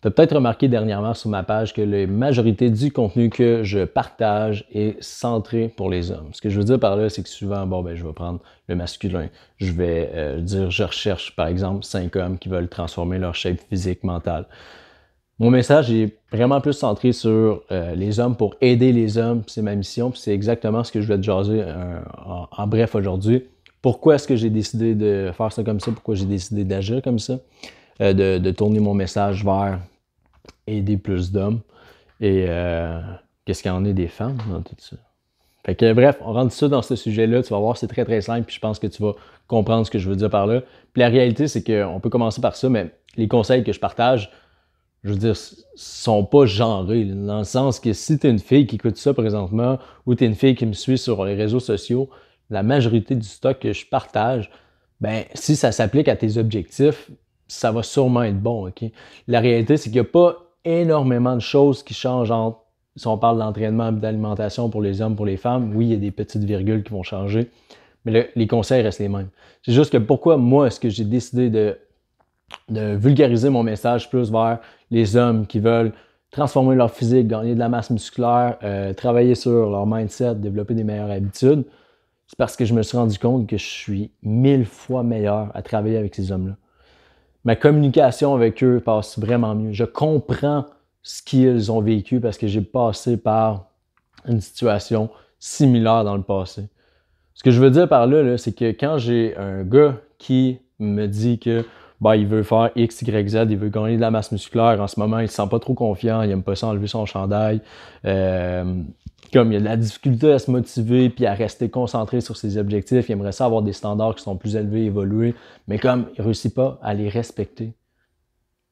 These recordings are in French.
Tu as peut-être remarqué dernièrement sur ma page que la majorité du contenu que je partage est centré pour les hommes. Ce que je veux dire par là, c'est que souvent, bon, ben, je vais prendre le masculin. Je vais euh, dire, je recherche, par exemple, cinq hommes qui veulent transformer leur shape physique, mental. Mon message est vraiment plus centré sur euh, les hommes pour aider les hommes. C'est ma mission. C'est exactement ce que je vais te jaser euh, en bref aujourd'hui. Pourquoi est-ce que j'ai décidé de faire ça comme ça? Pourquoi j'ai décidé d'agir comme ça? Euh, de, tourner mon message vers aider plus d'hommes. Et euh, qu'est-ce qu'il y en est des femmes dans tout ça? Fait bref, on rentre ça dans ce sujet-là, tu vas voir, c'est très très simple, puis je pense que tu vas comprendre ce que je veux dire par là. la réalité, c'est qu'on peut commencer par ça, mais les conseils que je partage, je veux dire, sont pas genrés, dans le sens que si tu es une fille qui écoute ça présentement, ou tu es une fille qui me suit sur les réseaux sociaux, la majorité du stock que je partage, ben, si ça s'applique à tes objectifs, ça va sûrement être bon. La réalité, c'est qu'il n'y a pas énormément de choses qui changent entre, si on parle d'entraînement et d'alimentation pour les hommes, pour les femmes. Oui, il y a des petites virgules qui vont changer, mais les conseils restent les mêmes. C'est juste que pourquoi moi, est-ce que j'ai décidé de, vulgariser mon message plus vers les hommes qui veulent transformer leur physique, gagner de la masse musculaire, euh, travailler sur leur mindset, développer des meilleures habitudes, c'est parce que je me suis rendu compte que je suis mille fois meilleur à travailler avec ces hommes-là ma communication avec eux passe vraiment mieux. Je comprends ce qu'ils ont vécu parce que j'ai passé par une situation similaire dans le passé. Ce que je veux dire par là, c'est que quand j'ai un gars qui me dit que bah, il veut faire X, Y, Z, il veut gagner de la masse musculaire. En ce moment, il se sent pas trop confiant, il n'aime pas ça enlever son chandail. Euh, comme il a de la difficulté à se motiver puis à rester concentré sur ses objectifs, il aimerait ça avoir des standards qui sont plus élevés, évolués, mais comme il réussit pas à les respecter.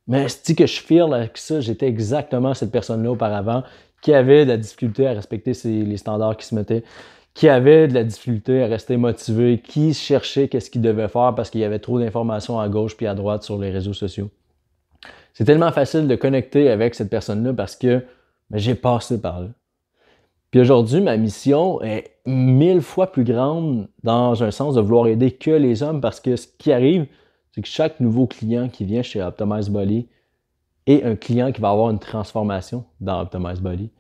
Mais si que je file avec ça, j'étais exactement cette personne-là auparavant qui avait de la difficulté à respecter les standards qui se mettaient, qui avait de la difficulté à rester motivé, qui cherchait qu'est-ce qu'il devait faire parce qu'il y avait trop d'informations à gauche puis à droite sur les réseaux sociaux. C'est tellement facile de connecter avec cette personne-là parce que j'ai passé par là aujourd'hui, ma mission est mille fois plus grande dans un sens de vouloir aider que les hommes parce que ce qui arrive, c'est que chaque nouveau client qui vient chez Optimize Body est un client qui va avoir une transformation dans Optimize Body.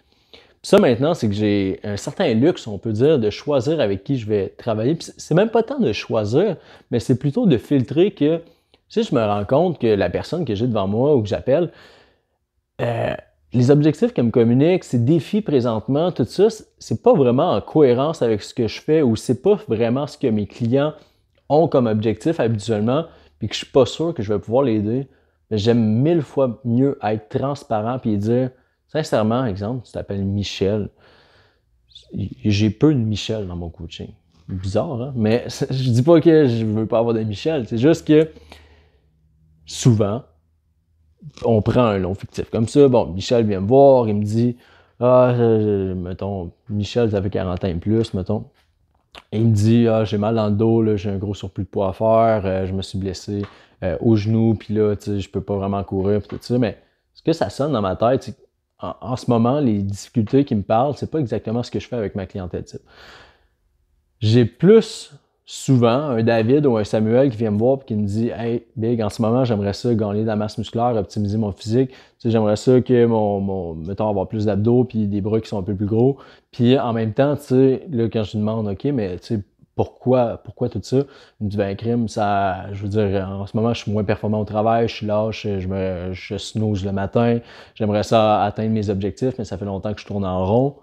ça maintenant, c'est que j'ai un certain luxe, on peut dire, de choisir avec qui je vais travailler. c'est même pas tant de choisir, mais c'est plutôt de filtrer que si je me rends compte que la personne que j'ai devant moi ou que j'appelle, euh, les objectifs qu'elle me communique, ses défis présentement, tout ça, c'est pas vraiment en cohérence avec ce que je fais ou c'est pas vraiment ce que mes clients ont comme objectif habituellement, puis que je suis pas sûr que je vais pouvoir l'aider. J'aime mille fois mieux être transparent puis dire, sincèrement, exemple, tu t'appelles Michel. J'ai peu de Michel dans mon coaching. Bizarre, hein? Mais je dis pas que je veux pas avoir de Michel. C'est juste que souvent, on prend un long fictif. Comme ça, bon, Michel vient me voir, il me dit Ah, mettons, Michel, ça fait 40 ans et plus, mettons. Et il me dit Ah, j'ai mal dans le dos, j'ai un gros surplus de poids à faire, euh, je me suis blessé euh, au genou, puis là, tu sais, je peux pas vraiment courir, puis tout ça. Mais ce que ça sonne dans ma tête, en, en, ce moment, les difficultés qui me parlent, c'est pas exactement ce que je fais avec ma clientèle type. J'ai plus souvent un David ou un Samuel qui vient me voir et qui me dit Hey, Big, en ce moment, j'aimerais ça gagner de la masse musculaire, optimiser mon physique. Tu sais, j'aimerais ça que mon, mon, mettons, avoir plus d'abdos puis des bras qui sont un peu plus gros. Puis en même temps, tu sais, là, quand je lui demande OK, mais tu sais, pourquoi, pourquoi tout ça? Il me dit, ben, crime, ça, je veux dire, en ce moment, je suis moins performant au travail, je suis lâche, je me, je snooze le matin, j'aimerais ça atteindre mes objectifs, mais ça fait longtemps que je tourne en rond.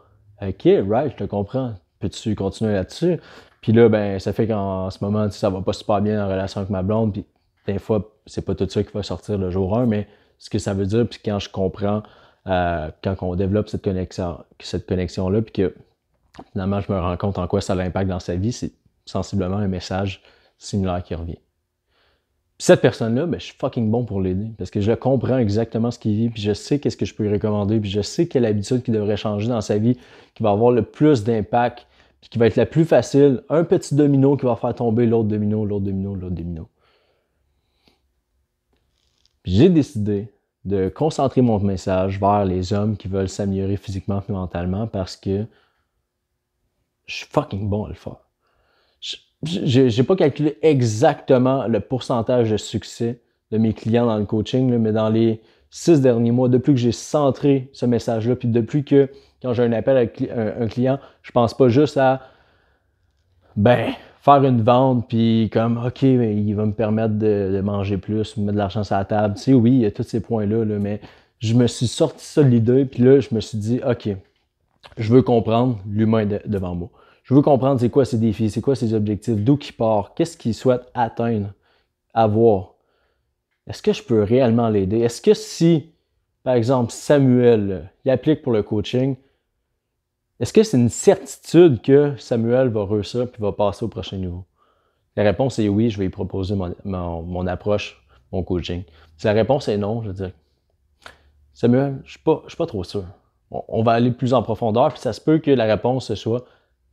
OK, right, je te comprends. Peux-tu continuer là-dessus? Puis là, ben, ça fait qu'en ce moment, ça va pas super bien en relation avec ma blonde. Puis des fois, c'est pas tout ça qui va sortir le jour 1, mais ce que ça veut dire, puis quand je comprends, euh, quand on développe cette connexion-là, cette connexion puis que finalement, je me rends compte en quoi ça a l'impact dans sa vie, c'est sensiblement un message similaire qui revient. cette personne-là, ben, je suis fucking bon pour l'aider parce que je comprends exactement ce qu'il vit, puis je sais qu'est-ce que je peux lui recommander, puis je sais quelle habitude qui devrait changer dans sa vie qui va avoir le plus d'impact ce qui va être la plus facile, un petit domino qui va faire tomber l'autre domino, l'autre domino, l'autre domino. J'ai décidé de concentrer mon message vers les hommes qui veulent s'améliorer physiquement et mentalement parce que je suis fucking bon à le faire. n'ai pas calculé exactement le pourcentage de succès de mes clients dans le coaching, mais dans les six derniers mois, depuis que j'ai centré ce message-là, puis depuis que quand j'ai un appel à un, client, je pense pas juste à ben faire une vente, puis comme OK, il va me permettre de, manger plus, mettre de l'argent sur la table. Tu sais, oui, il y a tous ces points-là, mais je me suis sorti ça de l'idée, puis là, je me suis dit OK, je veux comprendre l'humain devant moi. Je veux comprendre c'est quoi ses défis, c'est quoi ses objectifs, d'où qui part, qu'est-ce qu'il souhaite atteindre, avoir est-ce que je peux réellement l'aider? Est-ce que si, par exemple, Samuel euh, il applique pour le coaching, est-ce que c'est une certitude que Samuel va réussir puis va passer au prochain niveau? La réponse est oui, je vais lui proposer mon, approche, mon coaching. Si la réponse est non, je dirais, dire Samuel, je ne suis, pas trop sûr. On, va aller plus en profondeur, puis ça se peut que la réponse ce soit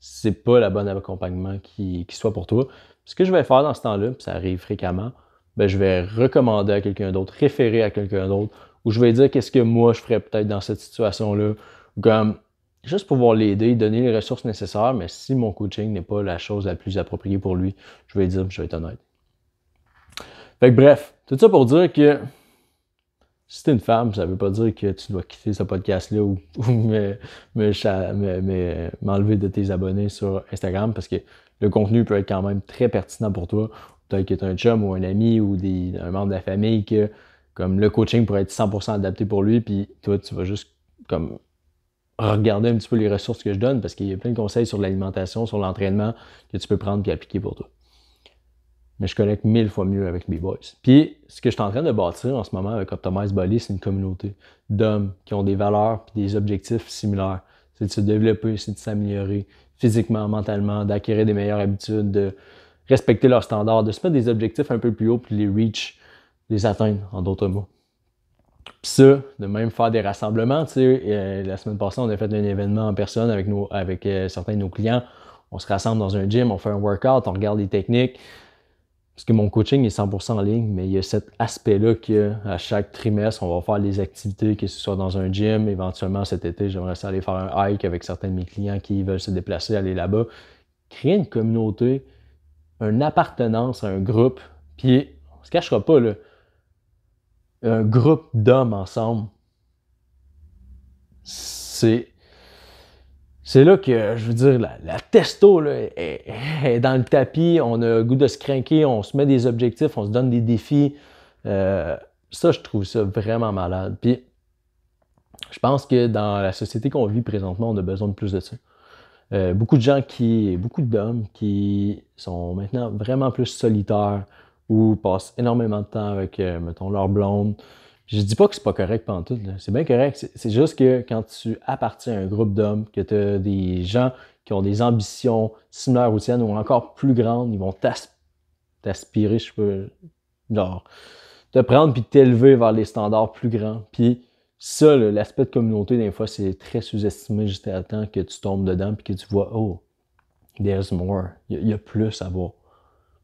c'est pas le bon accompagnement qui, qui soit pour toi. Ce que je vais faire dans ce temps-là, puis ça arrive fréquemment, ben, je vais recommander à quelqu'un d'autre, référer à quelqu'un d'autre, ou je vais dire qu'est-ce que moi je ferais peut-être dans cette situation-là, comme juste pouvoir l'aider, donner les ressources nécessaires, mais si mon coaching n'est pas la chose la plus appropriée pour lui, je vais dire, je vais être honnête. bref, tout ça pour dire que si tu es une femme, ça ne veut pas dire que tu dois quitter ce podcast-là ou, m'enlever de tes abonnés sur Instagram parce que le contenu peut être quand même très pertinent pour toi peut-être un chum ou un ami ou un membre de la famille que comme le coaching pourrait être 100% adapté pour lui, puis toi, tu vas juste comme regarder un petit peu les ressources que je donne parce qu'il y a plein de conseils sur l'alimentation, sur l'entraînement que tu peux prendre et appliquer pour toi. Mais je connecte mille fois mieux avec mes boys. Puis, ce que je suis en train de bâtir en ce moment avec Thomas Bali c'est une communauté d'hommes qui ont des valeurs et des objectifs similaires. C'est de se développer, c'est de s'améliorer physiquement, mentalement, d'acquérir des meilleures habitudes, de, respecter leurs standards, de se mettre des objectifs un peu plus hauts puis les reach, les atteindre, en d'autres mots. Puis ça, de même faire des rassemblements. Tu sais, euh, la semaine passée, on a fait un événement en personne avec, avec euh, certains de nos clients. On se rassemble dans un gym, on fait un workout, on regarde les techniques. Parce que mon coaching est 100% en ligne, mais il y a cet aspect-là qu'à chaque trimestre, on va faire des activités, que ce soit dans un gym. Éventuellement, cet été, j'aimerais aller faire un hike avec certains de mes clients qui veulent se déplacer, aller là-bas. Créer une communauté, une appartenance à un groupe, puis on se cachera pas, un groupe d'hommes ensemble, c'est. C'est là que, je veux dire, la, testo est, dans le tapis, on a le goût de se craquer, on se met des objectifs, on se donne des défis. Euh, ça, je trouve ça vraiment malade. Puis, je pense que dans la société qu'on vit présentement, on a besoin de plus de ça. Euh, beaucoup de gens qui, beaucoup d'hommes qui sont maintenant vraiment plus solitaires ou passent énormément de temps avec, euh, mettons, leur blonde. Je dis pas que c'est pas correct pendant tout, c'est bien correct. C'est juste que quand tu appartiens à un groupe d'hommes, que tu as des gens qui ont des ambitions similaires aux tiennes ou encore plus grandes, ils vont t'aspirer, je peux, genre, te prendre puis t'élever vers les standards plus grands. Puis ça, l'aspect de communauté, des fois, c'est très sous-estimé à temps que tu tombes dedans et que tu vois, oh, there's more. Il y, a plus à voir.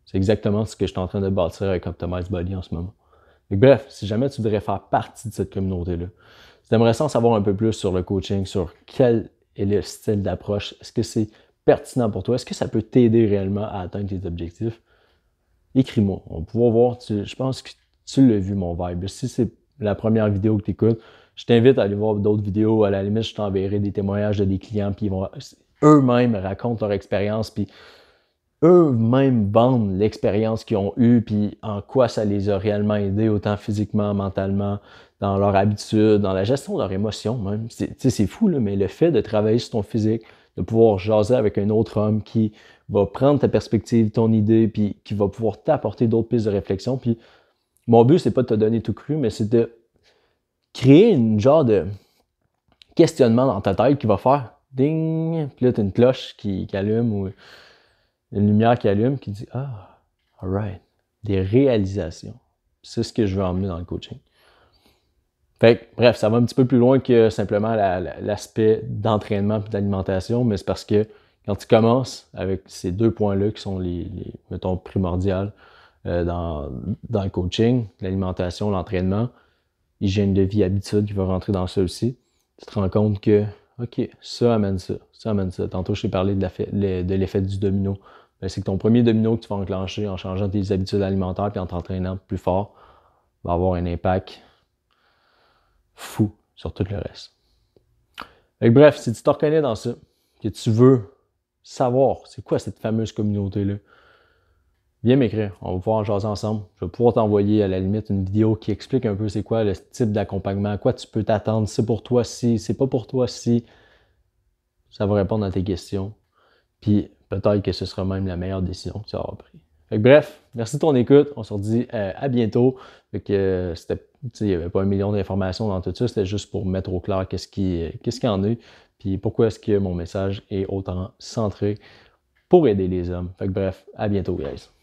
C'est exactement ce que je suis en train de bâtir avec Optimize Body en ce moment. bref, si jamais tu voudrais faire partie de cette communauté-là, si tu aimerais en savoir un peu plus sur le coaching, sur quel est le style d'approche, est-ce que c'est pertinent pour toi, est-ce que ça peut t'aider réellement à atteindre tes objectifs, écris-moi. On va pouvoir voir, je pense que tu l'as vu mon vibe. Si c'est la première vidéo que tu écoutes, je t'invite à aller voir d'autres vidéos. À la limite, je t'enverrai des témoignages de des clients, puis ils vont eux-mêmes racontent leur expérience, puis eux-mêmes bandent l'expérience qu'ils ont eue, puis en quoi ça les a réellement aidés, autant physiquement, mentalement, dans leur habitude, dans la gestion de leur émotion même. C'est fou, mais le fait de travailler sur ton physique, de pouvoir jaser avec un autre homme qui va prendre ta perspective, ton idée, puis qui va pouvoir t'apporter d'autres pistes de réflexion. Puis mon but, c'est pas de te donner tout cru, mais c'est de créer une genre de questionnement dans ta tête qui va faire ding, puis là, tu une cloche qui, allume ou une lumière qui allume qui dit Ah, alright, des réalisations. C'est ce que je veux emmener dans le coaching. Fait bref, ça va un petit peu plus loin que simplement l'aspect d'entraînement et d'alimentation, mais c'est parce que quand tu commences avec ces deux points-là qui sont les, mettons, primordiales euh, dans, dans le coaching, l'alimentation, l'entraînement, hygiène de vie, habitude qui va rentrer dans ça aussi, tu te rends compte que, OK, ça amène ça, ça amène ça. Tantôt, je t'ai parlé de l'effet du domino. Ben, c'est que ton premier domino que tu vas enclencher en changeant tes habitudes alimentaires puis en t'entraînant plus fort va avoir un impact fou sur tout le reste. bref, si tu te reconnais dans ça, que tu veux savoir c'est quoi cette fameuse communauté-là, viens m'écrire. On va pouvoir en jaser ensemble. Je vais pouvoir t'envoyer à la limite une vidéo qui explique un peu c'est quoi le type d'accompagnement, à quoi tu peux t'attendre, c'est pour toi si, c'est pas pour toi si. Ça va répondre à tes questions. Puis peut-être que ce sera même la meilleure décision que tu auras prise. Fait que bref, merci de ton écoute. On se redit euh, à bientôt. Fait que euh, c'était, il n'y avait pas un million d'informations dans tout ça. C'était juste pour mettre au clair qu'est-ce qui, euh, qu'est-ce qu'il en est Puis pourquoi est-ce que mon message est autant centré pour aider les hommes. Fait que bref, à bientôt, guys.